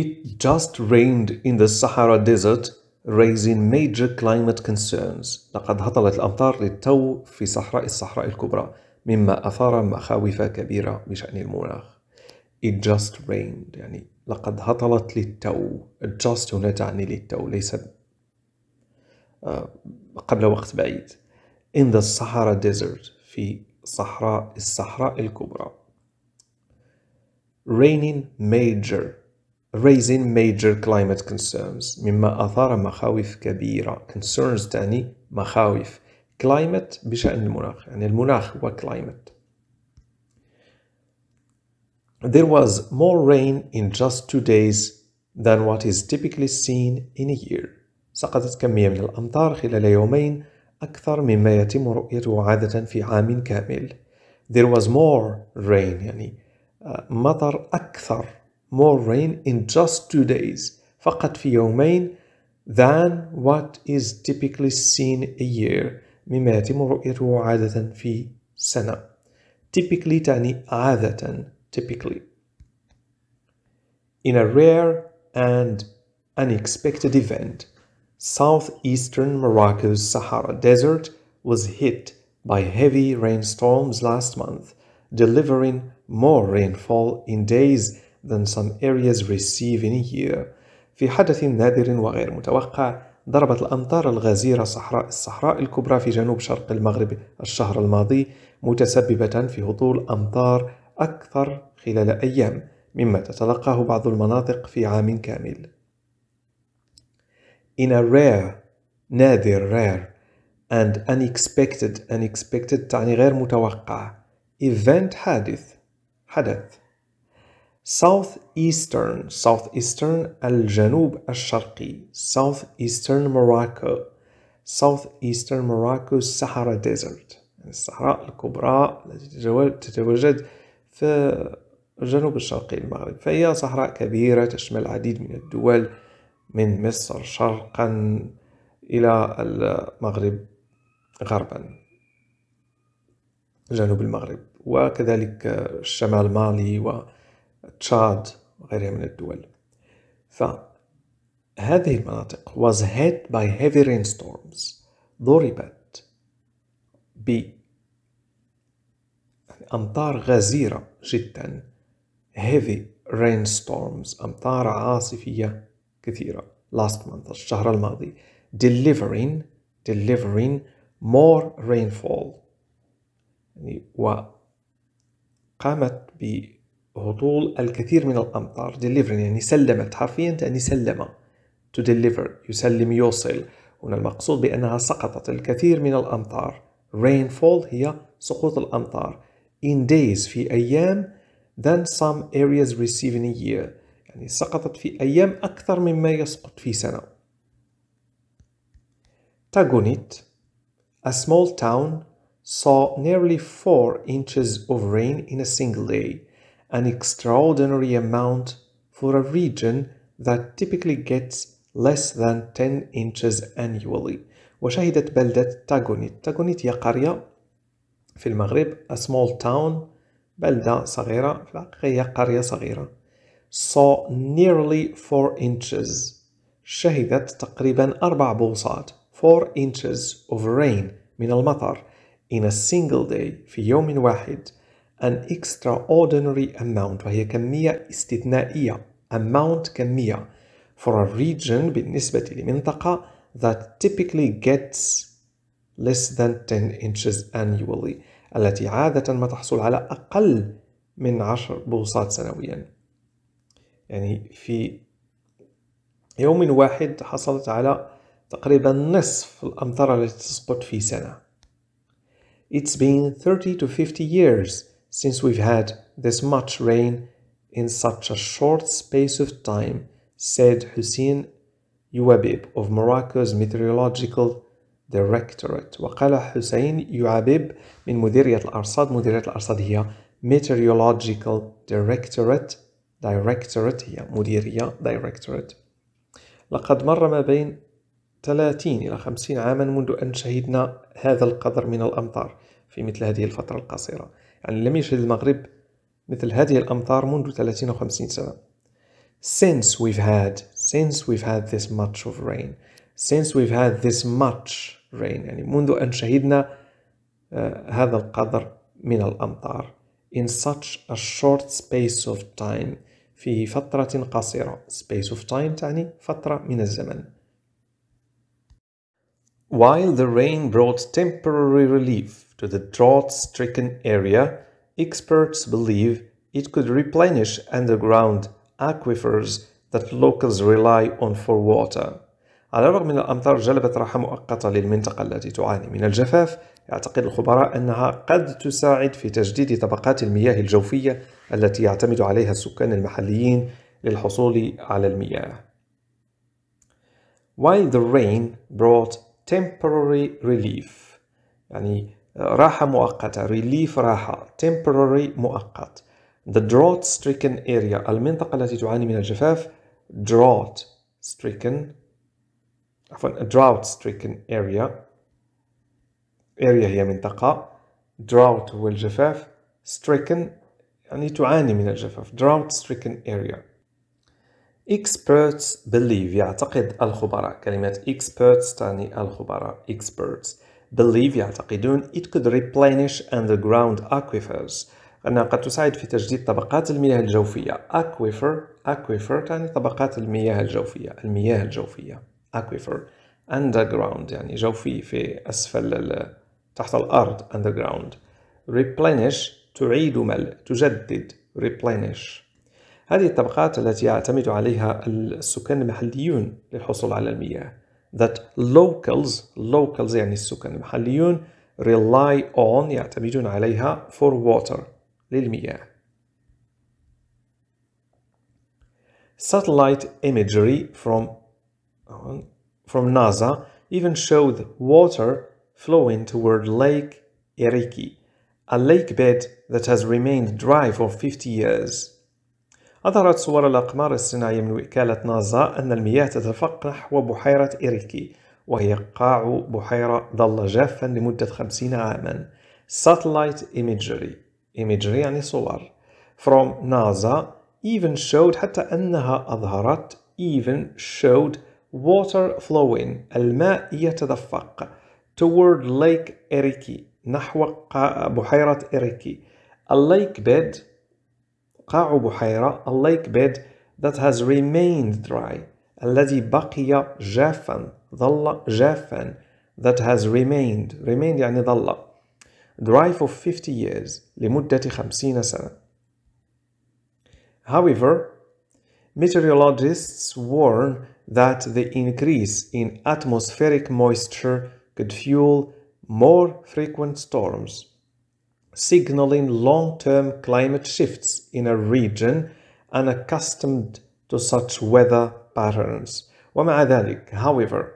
It just rained in the Sahara Desert raising major climate concerns لقد هطلت الأمطار للتو في صحراء الصحراء الكبرى مما أثار مخاوف كبيرة بشأن المناخ It just rained يعني لقد هطلت للتو just هنا تعني للتو ليس آه، قبل وقت بعيد in the Sahara Desert في صحراء الصحراء الكبرى raining major raising major climate concerns مما أثار مخاوف كبيرة concerns تعني مخاوف climate بشأن المناخ يعني المناخ هو climate There was more rain in just two days than what is typically seen in a year. سقطت كمية من الأمطار خلال يومين أكثر مما يتم رؤيته عادة في عام كامل. There was more rain يعني مطر أكثر more rain in just two days فقط في يومين than what is typically seen a year مما يتم رؤيته عادة في سنة typically تعني عادة typically in a rare and unexpected event southeastern Morocco's Sahara Desert was hit by heavy rainstorms last month delivering more rainfall in days than some areas receive in a year في حدث نادر وغير متوقع ضربت الأمطار الغزيرة صحراء الصحراء الكبرى في جنوب شرق المغرب الشهر الماضي متسببة في هطول أمطار أكثر خلال أيام مما تتلقاه بعض المناطق في عام كامل. In a rare نادر rare and unexpected unexpected تعني غير متوقع event حادث حدث South Eastern South Eastern الجنوب الشرقي South Eastern Morocco South Eastern Morocco Sahara Desert يعني الصحراء الكبرى التي تتواجد في الجنوب الشرقي المغرب فهي صحراء كبيرة تشمل العديد من الدول من مصر شرقا إلى المغرب غربا جنوب المغرب وكذلك شمال مالي و تشاد وغيرها من الدول فهذه المناطق was hit by heavy rainstorms ضربت بأمطار يعني غزيرة جدا heavy rainstorms أمطار عاصفية كثيرة last month الشهر الماضي delivering delivering more rainfall يعني وقامت ب هطول الكثير من الأمطار delivering يعني سلمت حرفيا تعني سلم to deliver يسلم يوصل هنا المقصود بأنها سقطت الكثير من الأمطار rainfall هي سقوط الأمطار in days في أيام than some areas receive in a year يعني سقطت في أيام أكثر مما يسقط في سنة تاغونيت A small town saw nearly 4 inches of rain in a single day an extraordinary amount for a region that typically gets less than 10 inches annually وشهدت بلدة تاغونيت تاغونيت هي قرية في المغرب a small town بلدة صغيرة في الحقيقة هي قرية صغيرة saw nearly 4 inches شهدت تقريبا 4 بوصات 4 inches of rain من المطر in a single day في يوم واحد an extraordinary amount وهي كمية استثنائية amount كمية for a region بالنسبة لمنطقة that typically gets less than 10 inches annually التي عادة ما تحصل على أقل من 10 بوصات سنويا يعني في يوم واحد حصلت على تقريبا نصف الأمطار التي تسقط في سنة It's been 30 to 50 years since we've had this much rain in such a short space of time, said Hussein Youabib of Morocco's Meteorological Directorate. وقال حسين يعابيب من مديرية الأرصاد، مديرية الأرصاد هي Meteorological Directorate Directorate هي مديرية Directorate. لقد مر ما بين 30 إلى 50 عاما منذ أن شهدنا هذا القدر من الأمطار في مثل هذه الفترة القصيرة. يعني لم يشهد المغرب مثل هذه الأمطار منذ 30 أو 50 سنة since we've had since we've had this much of rain since we've had this much rain يعني منذ أن شهدنا هذا القدر من الأمطار in such a short space of time في فترة قصيرة space of time تعني فترة من الزمن While the rain brought temporary relief to the drought-stricken area, experts believe it could replenish underground aquifers that locals rely on for water. على الرغم من الأمطار جلبت راحة مؤقتة للمنطقة التي تعاني من الجفاف، يعتقد الخبراء أنها قد تساعد في تجديد طبقات المياه الجوفية التي يعتمد عليها السكان المحليين للحصول على المياه. While the rain brought temporary relief يعني راحة مؤقتة relief راحة temporary مؤقت the drought stricken area المنطقة التي تعاني من الجفاف drought stricken عفوا drought stricken area area هي منطقة drought هو الجفاف stricken يعني تعاني من الجفاف drought stricken area experts believe يعتقد الخبراء كلمة experts تعني الخبراء experts believe يعتقدون it could replenish underground aquifers أنها قد تساعد في تجديد طبقات المياه الجوفية aquifer aquifer تعني طبقات المياه الجوفية المياه الجوفية aquifer underground يعني جوفي في أسفل تحت الأرض underground replenish تعيد ملء تجدد replenish هذه الطبقات التي يعتمد عليها السكان المحليون للحصول على المياه that locals locals يعني السكان المحليون rely on يعتمدون عليها for water للمياه satellite imagery from from NASA even showed water flowing toward Lake Eriki, a lake bed that has remained dry for 50 years. أظهرت صور الأقمار الصناعية من وكالة نازا أن المياه تتفق نحو بحيرة إريكي وهي قاع بحيرة ظل جافا لمدة خمسين عاما ساتلايت إيميجري إيميجري يعني صور From نازا even showed حتى أنها أظهرت even showed water flowing الماء يتدفق toward lake إريكي نحو بحيرة إريكي lake bed a lake bed that has remained dry الذي بقي جافا ظل جافا that has remained remained يعني ظل dry for 50 years لمدة 50 سنة However, meteorologists warn that the increase in atmospheric moisture could fuel more frequent storms signaling long-term climate shifts in a region unaccustomed to such weather patterns. however,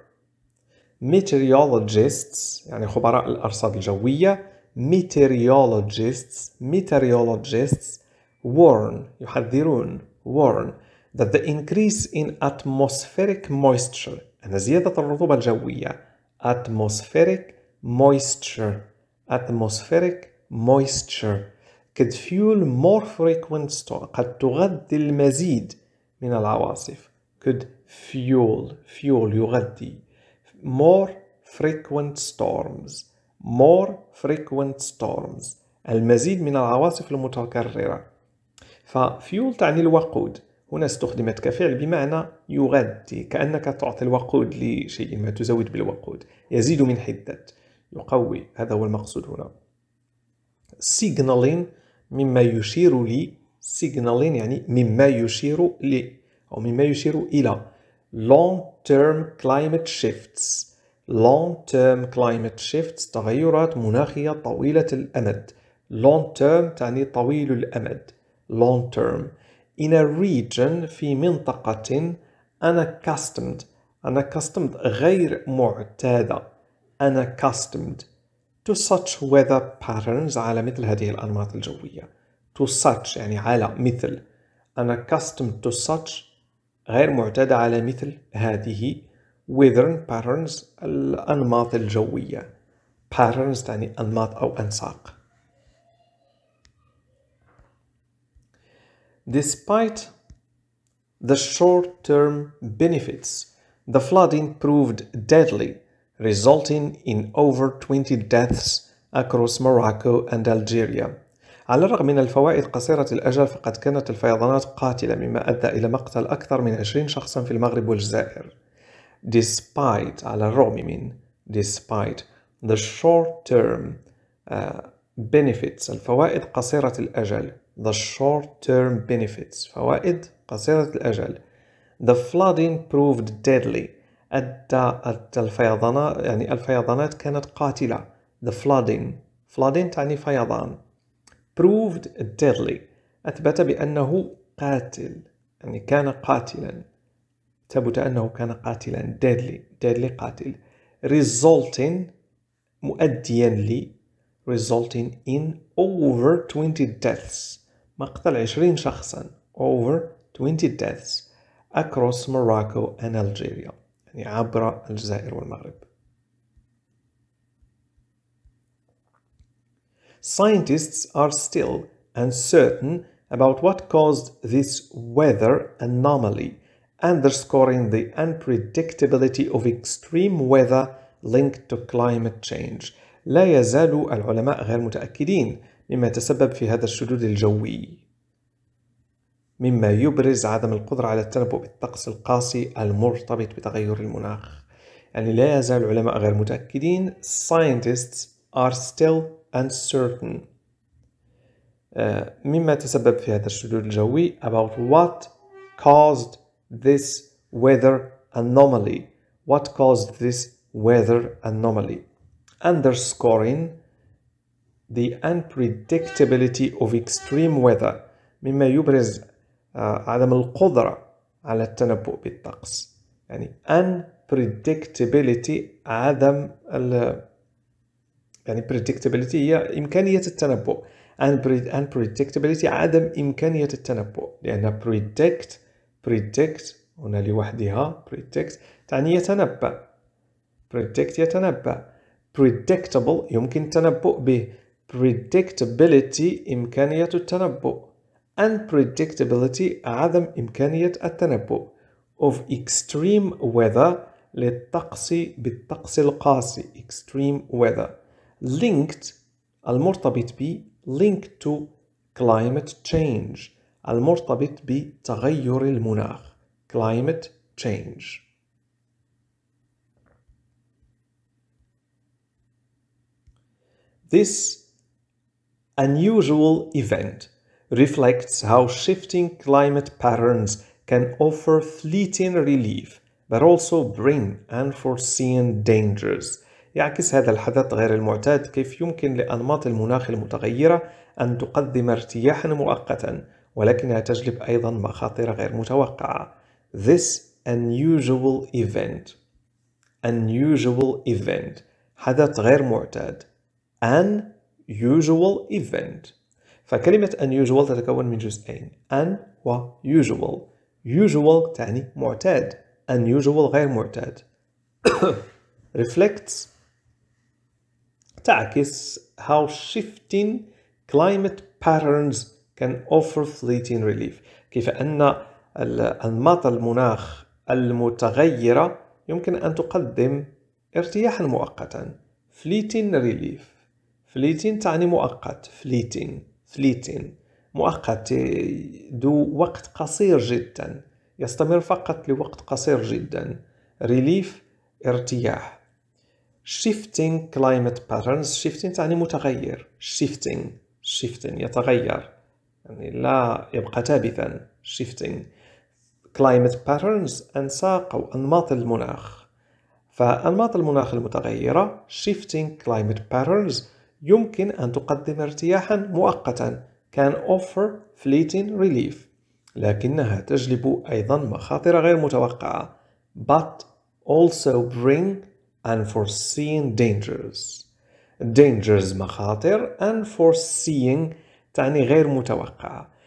meteorologists يعني خبراء الأرصاد الجوية meteorologists meteorologists warn يحذرون warn that the increase in atmospheric moisture أن زيادة الرطوبة الجوية atmospheric moisture atmospheric moisture قد fuel more frequent storm قد تغذي المزيد من العواصف could fuel fuel يغذي more frequent storms more frequent storms المزيد من العواصف المتكررة fuel تعني الوقود هنا استخدمت كفعل بمعنى يغذي كأنك تعطي الوقود لشيء ما تزود بالوقود يزيد من حدة يقوي هذا هو المقصود هنا signaling مما يشير لي signaling يعني مما يشير لي أو مما يشير إلى long term climate shifts long term climate shifts تغيرات مناخية طويلة الأمد long term تعني طويل الأمد long term in a region في منطقة unaccustomed unaccustomed غير معتادة unaccustomed to such weather patterns على مثل هذه الأنماط الجوية to such يعني على مثل unaccustomed to such غير معتاد على مثل هذه weather patterns الأنماط الجوية patterns يعني أنماط أو أنساق Despite the short-term benefits, the flooding proved deadly resulting in over 20 deaths across Morocco and Algeria. على الرغم من الفوائد قصيرة الأجل فقد كانت الفيضانات قاتلة مما أدى إلى مقتل أكثر من 20 شخصا في المغرب والجزائر. Despite على الرغم من despite the short term uh, benefits الفوائد قصيرة الأجل the short term benefits فوائد قصيرة الأجل the flooding proved deadly أدى أدى الفيضانات يعني الفيضانات كانت قاتلة the flooding flooding تعني فيضان proved deadly أثبت بأنه قاتل يعني كان قاتلا ثبت أنه كان قاتلا deadly deadly قاتل resulting مؤديا ل resulting in over 20 deaths مقتل 20 شخصا over 20 deaths across Morocco and Algeria يعني عبر الجزائر والمغرب Scientists are still uncertain about what caused this weather anomaly, underscoring the unpredictability of extreme weather linked to climate change. لا يزال العلماء غير متأكدين مما تسبب في هذا الشدود الجوي. مما يبرز عدم القدرة على التنبؤ بالطقس القاسي المرتبط بتغير المناخ يعني لا يزال العلماء غير متأكدين scientists are still uncertain مما تسبب في هذا الشدود الجوي about what caused this weather anomaly what caused this weather anomaly underscoring the unpredictability of extreme weather مما يبرز آه، عدم القدرة على التنبؤ بالطقس يعني unpredictability عدم ال يعني predictability هي إمكانية التنبؤ unpredictability عدم إمكانية التنبؤ لأن predict predict هنا لوحدها predict تعني يتنبأ predict يتنبأ predictable يمكن التنبؤ به predictability إمكانية التنبؤ unpredictability عدم إمكانية التنبؤ of extreme weather للطقس بالطقس القاسي extreme weather linked المرتبط ب linked to climate change المرتبط بتغير المناخ climate change This unusual event reflects how shifting climate patterns can offer fleeting relief but also bring unforeseen dangers. يعكس هذا الحدث غير المعتاد كيف يمكن لأنماط المناخ المتغيرة أن تقدم ارتياحا مؤقتا ولكنها تجلب أيضا مخاطر غير متوقعة. This unusual event unusual event حدث غير معتاد unusual event فكلمة unusual تتكون من جزئين un و usual usual تعني معتاد unusual غير معتاد reflects تعكس how shifting climate patterns can offer fleeting relief كيف أن أنماط المناخ المتغيرة يمكن أن تقدم ارتياحا مؤقتا fleeting relief fleeting تعني مؤقت fleeting فليتين مؤقت ذو وقت قصير جدا يستمر فقط لوقت قصير جدا ريليف ارتياح shifting climate patterns shifting تعني متغير shifting shifting يتغير يعني لا يبقى ثابتا shifting climate patterns أنساق أو أنماط المناخ فأنماط المناخ المتغيرة shifting climate patterns يمكن أن تقدم ارتياحا مؤقتا can offer fleeting relief لكنها تجلب أيضا مخاطر غير متوقعة but also bring unforeseen dangers dangers مخاطر unforeseeing تعني غير متوقعة